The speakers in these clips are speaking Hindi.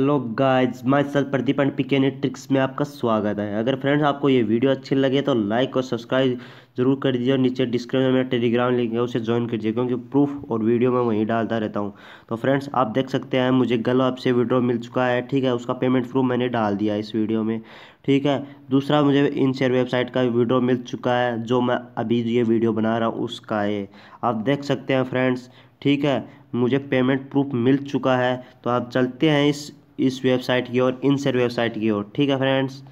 hello guys myself Pradeep and पिकेनी ट्रिक्स में आपका स्वागत है अगर फ्रेंड्स आपको ये वीडियो अच्छी लगे तो लाइक और सब्सक्राइब जरूर कर दीजिए और नीचे डिस्क्रिप्शन में टेलीग्राम लिंक है उसे ज्वाइन दीजिए क्योंकि प्रूफ और वीडियो मैं वहीं डालता रहता हूँ तो फ्रेंड्स आप देख सकते हैं मुझे गलो आपसे वीड्रो मिल चुका है ठीक है उसका पेमेंट प्रूफ मैंने डाल दिया इस वीडियो में ठीक है दूसरा मुझे इन शेयर वेबसाइट का वीडियो मिल चुका है जो मैं अभी ये वीडियो बना रहा हूँ उसका है आप देख सकते हैं फ्रेंड्स ठीक है मुझे पेमेंट प्रूफ मिल चुका है तो आप चलते हैं इस इस वेबसाइट की ओर इनसेट वेबसाइट की ओर ठीक है फ्रेंड्स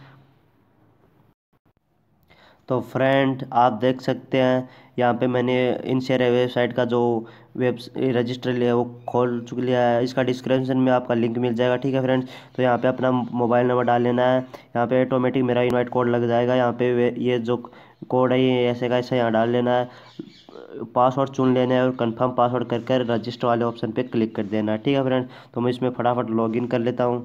तो फ्रेंड आप देख सकते हैं यहाँ पे मैंने इन शेयर वेबसाइट का जो वेब रजिस्टर लिया है वो खोल चुक लिया है इसका डिस्क्रिप्शन में आपका लिंक मिल जाएगा ठीक है फ्रेंड्स तो यहाँ पे अपना मोबाइल नंबर डाल लेना है यहाँ पे ऑटोमेटिक मेरा इनवाइट कोड लग जाएगा यहाँ पे ये जो कोड है ये ऐसे का ऐसे यहाँ डाल लेना है पासवर्ड चुन लेना है और कंफर्म पासवर्ड कर कर रजिस्टर वाले ऑप्शन पे क्लिक कर देना है ठीक है फ्रेंड तो मैं इसमें फटाफट लॉगिन कर लेता हूँ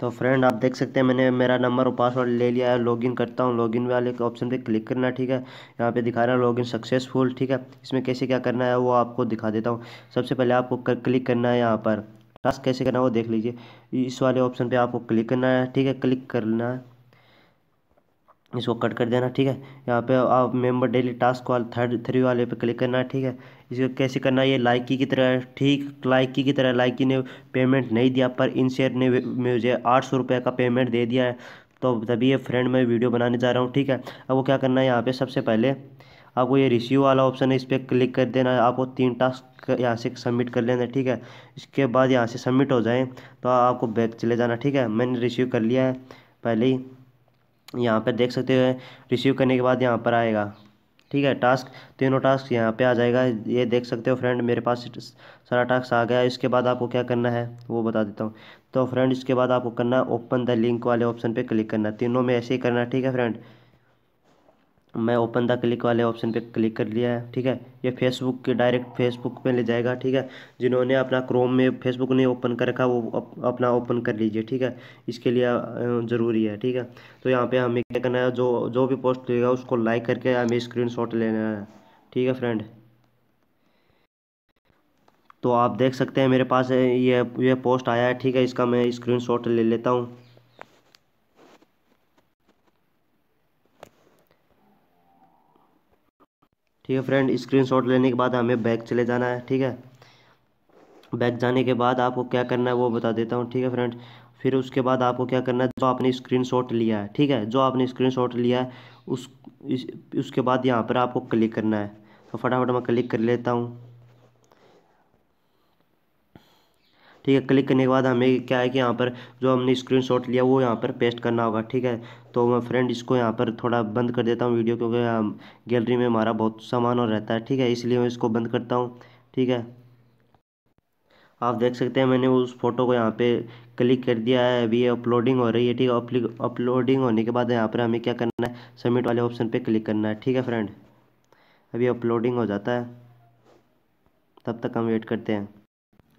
तो फ्रेंड आप देख सकते हैं मैंने मेरा नंबर और पासवर्ड ले लिया है लॉगिन करता हूँ लॉगिन वाले ऑप्शन पे क्लिक करना ठीक है यहाँ पे दिखा रहा है लॉगिन सक्सेसफुल ठीक है इसमें कैसे क्या करना है वो आपको दिखा देता हूँ सबसे पहले आपको कर, क्लिक करना है यहाँ पर टास्क कैसे करना है वो देख लीजिए इस वाले ऑप्शन पर आपको क्लिक करना है ठीक है क्लिक करना है इसको कट कर देना ठीक है यहाँ पे आप मेंबर डेली टास्क वाले थर्ड थ्री वाले पे क्लिक करना है ठीक है इसको कैसे करना है ये लाइक की तरह ठीक लाइक की की तरह लाइक ने पेमेंट नहीं दिया पर इन शेयर ने मुझे आठ सौ रुपये का पेमेंट दे दिया है तो तभी ये फ्रेंड मैं वीडियो बनाने जा रहा हूँ ठीक है अब वो क्या करना है यहाँ पर सबसे पहले आपको ये रिसीव वाला ऑप्शन है इस पर क्लिक कर देना है आपको तीन टास्क यहाँ से सबमिट कर लेना ठीक है इसके बाद यहाँ से सबमिट हो जाए तो आपको बैक चले जाना ठीक है मैंने रिसीव कर लिया है पहले ही यहाँ पर देख सकते हैं रिसीव करने के बाद यहाँ पर आएगा ठीक है टास्क तीनों टास्क यहाँ पे आ जाएगा ये देख सकते हो फ्रेंड मेरे पास सारा टास्क आ गया इसके बाद आपको क्या करना है वो बता देता हूँ तो फ्रेंड इसके बाद आपको करना है ओपन द लिंक वाले ऑप्शन पे क्लिक करना तीनों में ऐसे ही करना ठीक है फ्रेंड मैं ओपन द क्लिक वाले ऑप्शन पे क्लिक कर लिया है ठीक है ये फेसबुक के डायरेक्ट फेसबुक पे ले जाएगा ठीक है जिन्होंने अपना क्रोम में फेसबुक नहीं ओपन कर रखा वो अप, अपना ओपन कर लीजिए ठीक है इसके लिए ज़रूरी है ठीक है तो यहाँ पे हमें क्या करना है जो जो भी पोस्ट लेगा उसको लाइक करके हमें स्क्रीन लेना है ठीक है फ्रेंड तो आप देख सकते हैं मेरे पास ये ये पोस्ट आया है ठीक है इसका मैं शॉट ले लेता हूँ ठीक है फ्रेंड स्क्रीनशॉट लेने के बाद हमें बैग चले जाना है ठीक है बैग जाने के बाद आपको क्या करना है वो बता देता हूँ ठीक है फ्रेंड फिर उसके बाद आपको क्या करना है जो आपने स्क्रीनशॉट लिया है ठीक है जो आपने स्क्रीनशॉट लिया है उस इस, उसके बाद यहाँ पर आपको क्लिक करना है तो फटाफट मैं क्लिक कर लेता हूँ ठीक है क्लिक करने के बाद हमें क्या है कि यहाँ पर जो हमने स्क्रीन लिया वो यहाँ पर पेस्ट करना होगा ठीक है तो मैं फ्रेंड इसको यहाँ पर थोड़ा बंद कर देता हूँ वीडियो क्योंकि गैलरी में हमारा बहुत सामान और रहता है ठीक है इसलिए मैं इसको बंद करता हूँ ठीक है आप देख सकते हैं मैंने उस फोटो को यहाँ पे क्लिक कर दिया है अभी ये अपलोडिंग हो रही है ठीक है अपलोडिंग होने के बाद यहाँ पर हमें क्या करना है सबमिट वाले ऑप्शन पे क्लिक करना है ठीक है फ्रेंड अभी अपलोडिंग हो जाता है तब तक हम वेट करते हैं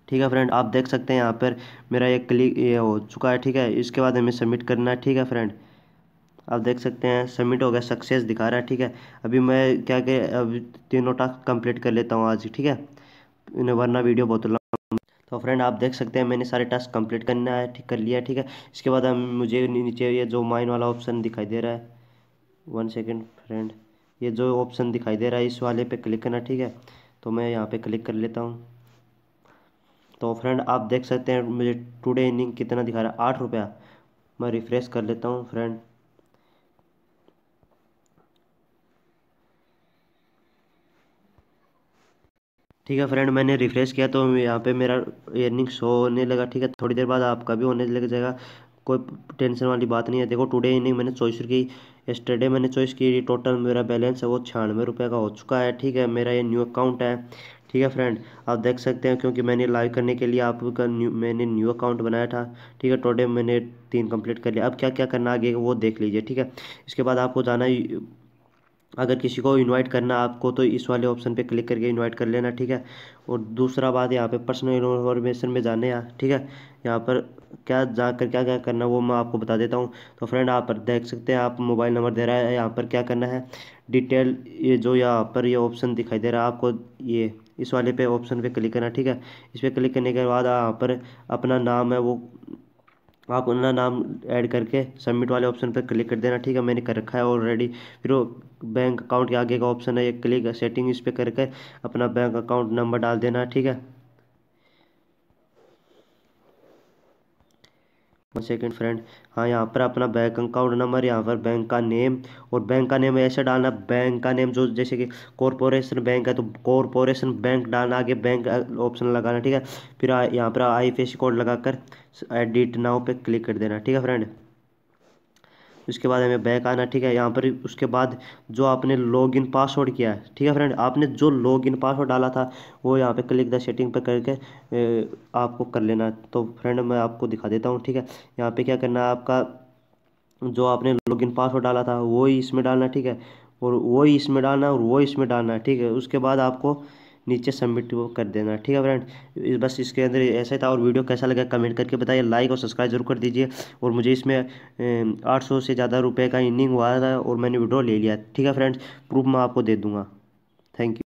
ठीक है फ्रेंड आप देख सकते हैं यहाँ पर मेरा ये क्लिक ये हो चुका है ठीक है इसके बाद हमें सबमिट करना है ठीक है फ्रेंड आप देख सकते हैं सबमिट हो गया सक्सेस दिखा रहा है ठीक है अभी मैं क्या के अब तीनों टास्क कंप्लीट कर लेता हूँ आज ठीक है वरना वीडियो बहुत लंबा तो फ्रेंड आप देख सकते हैं मैंने सारे टास्क कंप्लीट करना है ठीक कर लिया ठीक है इसके बाद हम मुझे नीचे ये जो माइन वाला ऑप्शन दिखाई दे रहा है वन सेकेंड फ्रेंड ये जो ऑप्शन दिखाई दे रहा है इस वाले पर क्लिक करना ठीक है तो मैं यहाँ पर क्लिक कर लेता हूँ तो फ्रेंड आप देख सकते हैं मुझे टुडे इनिंग कितना दिखा रहा है आठ रुपया मैं रिफ़्रेश कर लेता हूँ फ्रेंड ठीक है फ्रेंड मैंने रिफ़्रेश किया तो यहाँ पे मेरा इनिंग शो होने लगा ठीक है थोड़ी देर बाद आपका भी होने लग जाएगा कोई टेंशन वाली बात नहीं है देखो टुडे इनिंग मैंने चॉइस की यस्टरडे मैंने चॉइस की टोटल मेरा बैलेंस है वो छियानवे रुपये का हो चुका है ठीक है मेरा ये न्यू अकाउंट है ठीक है फ्रेंड आप देख सकते हैं क्योंकि मैंने लाइव करने के लिए आपका न्यू मैंने न्यू अकाउंट बनाया था ठीक है टोडे मैंने तीन कंप्लीट कर लिया अब क्या क्या करना आगे वो देख लीजिए ठीक है इसके बाद आपको जाना अगर किसी को इनवाइट करना आपको तो इस वाले ऑप्शन पे क्लिक करके इनवाइट कर लेना ठीक है और दूसरा बात यहाँ पे पर्सनल इन्फॉर्मेशन में जाने यहाँ ठीक है यहाँ पर क्या जाकर क्या क्या करना वो मैं आपको बता देता हूँ तो फ्रेंड आप पर देख सकते हैं आप मोबाइल नंबर दे रहा है यहाँ पर क्या करना है डिटेल ये जो यहाँ पर ये ऑप्शन दिखाई दे रहा है आपको ये इस वाले पे ऑप्शन पे क्लिक करना ठीक है इस पर क्लिक करने के बाद यहाँ पर अपना नाम है वो आप अपना नाम ऐड करके सबमिट वाले ऑप्शन पर क्लिक कर देना ठीक है मैंने कर रखा है ऑलरेडी फिर वो बैंक अकाउंट के आगे का ऑप्शन है ये क्लिक सेटिंग इस पर करके अपना बैंक अकाउंट नंबर डाल देना ठीक है सेकंड फ्रेंड हाँ यहाँ पर अपना बैंक अकाउंट नंबर यहाँ पर बैंक का नेम और बैंक का नेम ऐसे डालना बैंक का नेम जो जैसे कि कॉरपोरेशन बैंक है तो कॉरपोरेशन बैंक डालना आगे बैंक ऑप्शन लगाना ठीक है फिर यहाँ पर आई कोड लगाकर एडिट नाव पे क्लिक कर देना ठीक है फ्रेंड उसके बाद हमें बैक आना ठीक है यहाँ पर उसके बाद जो आपने लॉग इन पासवर्ड किया है ठीक है फ्रेंड आपने जो लॉग इन पासवर्ड डाला था वो यहाँ पे क्लिक द सेटिंग पर करके आपको कर लेना तो फ्रेंड मैं आपको दिखा देता हूँ ठीक है यहाँ पर क्या करना है आपका जो आपने लॉग इन पासवर्ड डाला था वही इसमें डालना ठीक है और वही इसमें डालना और वही इसमें डालना ठीक है उसके बाद आपको नीचे सबमिट वो कर देना ठीक है फ्रेंड बस इसके अंदर ऐसा ही था और वीडियो कैसा लगा कमेंट करके बताइए लाइक और सब्सक्राइब जरूर कर दीजिए और मुझे इसमें आठ सौ से ज़्यादा रुपये का इनिंग हुआ था और मैंने विड्रॉ ले लिया ठीक है फ्रेंड्स प्रूफ मैं आपको दे दूँगा थैंक यू